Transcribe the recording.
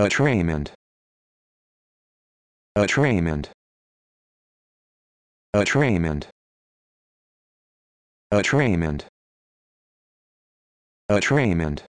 Attrainment. Attrainment. Attrainment. Attrainment. Attrainment.